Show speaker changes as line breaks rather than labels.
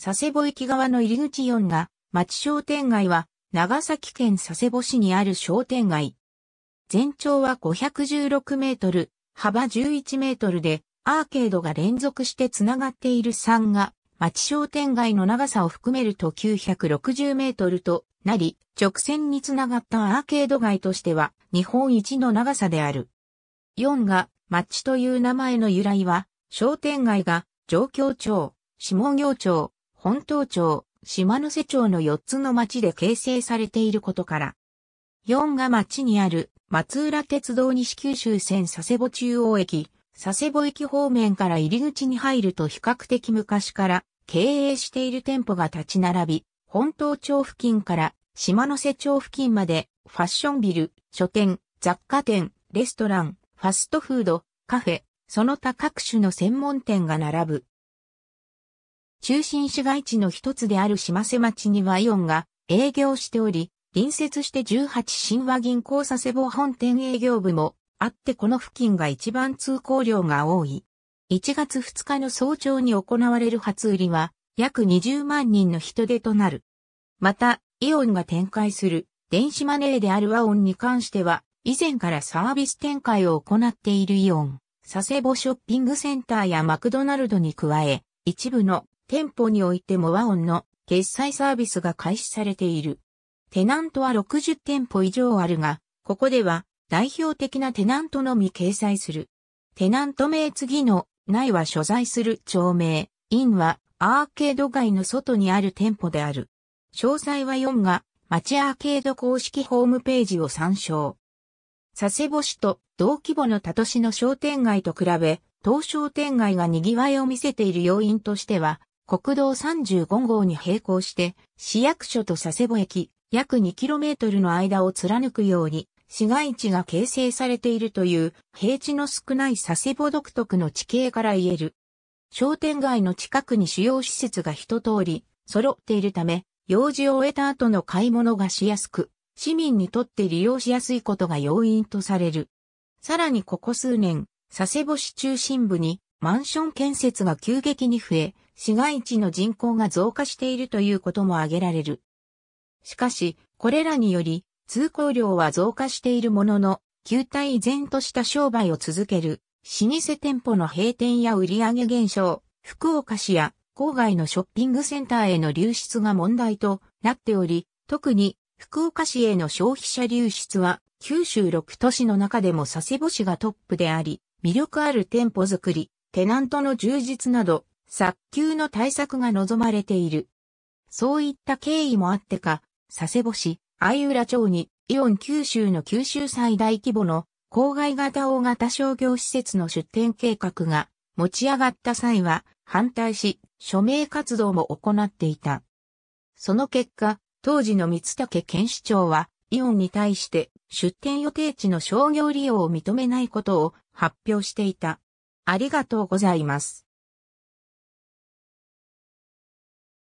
佐世保駅側の入り口4が、町商店街は、長崎県佐世保市にある商店街。全長は516メートル、幅11メートルで、アーケードが連続してつながっている3が、町商店街の長さを含めると960メートルとなり、直線につながったアーケード街としては、日本一の長さである。4が、町という名前の由来は、商店街が、上京町、下行町、本島町、島野瀬町の4つの町で形成されていることから、4が町にある松浦鉄道西九州線佐世保中央駅、佐世保駅方面から入り口に入ると比較的昔から経営している店舗が立ち並び、本島町付近から島野瀬町付近までファッションビル、書店、雑貨店、レストラン、ファストフード、カフェ、その他各種の専門店が並ぶ中心市街地の一つである島瀬町にはイオンが営業しており、隣接して18神話銀行佐世保本店営業部もあってこの付近が一番通行量が多い。1月2日の早朝に行われる初売りは約20万人の人出となる。また、イオンが展開する電子マネーである和音に関しては、以前からサービス展開を行っているイオン、佐世保ショッピングセンターやマクドナルドに加え、一部の店舗においても和音の決済サービスが開始されている。テナントは60店舗以上あるが、ここでは代表的なテナントのみ掲載する。テナント名次の内は所在する町名、i はアーケード街の外にある店舗である。詳細は4が町アーケード公式ホームページを参照。佐世保市と同規模の他都市の商店街と比べ、当商店街が賑わいを見せている要因としては、国道35号に並行して、市役所と佐世保駅、約 2km の間を貫くように、市街地が形成されているという、平地の少ない佐世保独特の地形から言える。商店街の近くに主要施設が一通り、揃っているため、用事を終えた後の買い物がしやすく、市民にとって利用しやすいことが要因とされる。さらにここ数年、佐世保市中心部にマンション建設が急激に増え、市街地の人口が増加しているということも挙げられる。しかし、これらにより、通行量は増加しているものの、旧体依然とした商売を続ける、老舗店舗の閉店や売上減少、福岡市や郊外のショッピングセンターへの流出が問題となっており、特に福岡市への消費者流出は九州6都市の中でも佐世保市がトップであり、魅力ある店舗づくり、テナントの充実など、早急の対策が望まれている。そういった経緯もあってか、佐世保市、相浦町に、イオン九州の九州最大規模の郊外型大型商業施設の出店計画が持ち上がった際は反対し署名活動も行っていた。その結果、当時の三竹県市長はイオンに対して出店予定地の商業利用を認めないことを発表していた。ありがとうございます。